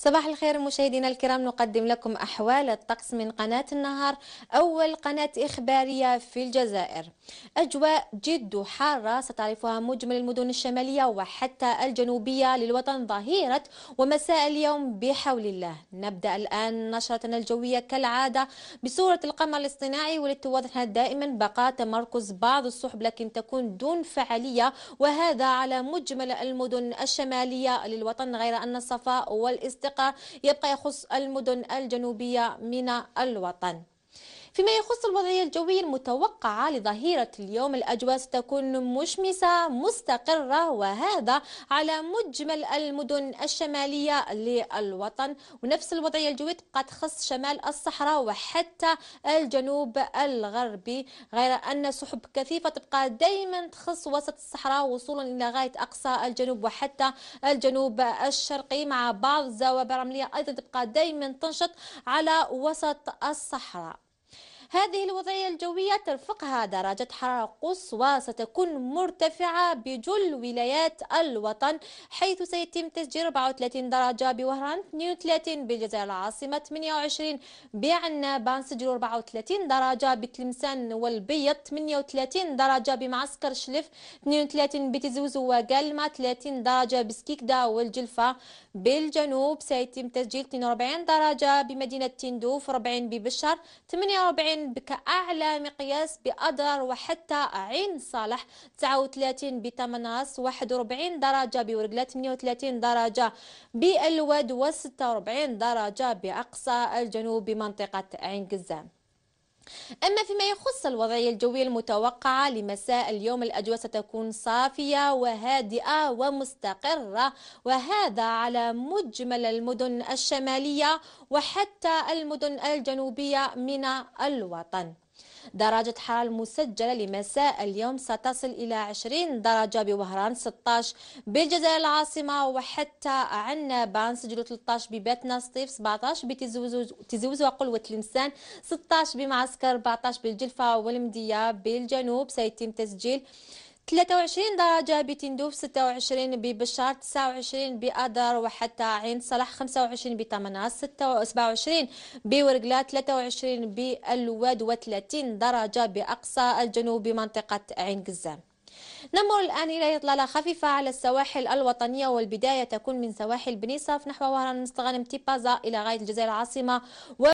صباح الخير مشاهدينا الكرام نقدم لكم أحوال الطقس من قناة النهار أول قناة إخبارية في الجزائر أجواء جد حارة ستعرفها مجمل المدن الشمالية وحتى الجنوبية للوطن ظهيرة ومساء اليوم بحول الله نبدأ الآن نشرتنا الجوية كالعادة بصورة القمر الاصطناعي والتي دائما بقاء تمركز بعض السحب لكن تكون دون فعالية وهذا على مجمل المدن الشمالية للوطن غير أن الصفاء والاستقرار المنطقة يبقى يخص المدن الجنوبية من الوطن فيما يخص الوضعية الجوية المتوقعة لظهيرة اليوم الأجواء ستكون مشمسة مستقرة وهذا على مجمل المدن الشمالية للوطن ونفس الوضعية الجوية تبقى تخص شمال الصحراء وحتى الجنوب الغربي غير أن سحب كثيفة تبقى دائما تخص وسط الصحراء وصولا إلى غاية أقصى الجنوب وحتى الجنوب الشرقي مع بعض الزوابع الرملية أيضا تبقى دائما تنشط على وسط الصحراء هذه الوضعية الجوية ترفقها درجة حرارة قصوى ستكون مرتفعة بجل ولايات الوطن حيث سيتم تسجيل 34 درجة بوهران 32 بالجزائر العاصمة 28 بعنابة نسجل 34 درجة بتلمسان والبيض 38 درجة بمعسكر شلف 32 بتزوز وقلمة 30 درجة بسكيكدا والجلفة بالجنوب سيتم تسجيل 42 درجة بمدينة تندوف 40 ببشر 48 40 بكأعلى مقياس بأدر وحتى عين صالح 39 بتمناس 41 درجة بورقلة 38 درجة بالود و 46 درجة بأقصى الجنوب بمنطقة عين قزام أما فيما يخص الوضعية الجوية المتوقعة لمساء اليوم الأجواء ستكون صافية وهادئة ومستقرة وهذا على مجمل المدن الشمالية وحتى المدن الجنوبية من الوطن درجة حرارة المسجلة لمساء اليوم ستصل إلى 20 درجة بوهران 16 بالجزائر العاصمة وحتى عنا بان سجلوا 13 بباتنا سطيف 17 بتزوز وقل وتلمسان 16 بمعسكر 14 بالجلفة والمدية بالجنوب سيتم تسجيل 23 درجة بتندوف 26 ببشار 29 بأدر وحتى عين صلاح 25 بتمناس 27 بورقلا 23 بالواد و30 درجة بأقصى الجنوب بمنطقة عين قزام نمر الآن إلى إطلالة خفيفة على السواحل الوطنية والبداية تكون من سواحل بنيصف نحو وهران مستغنم تيبازا إلى غاية الجزائر العاصمة و...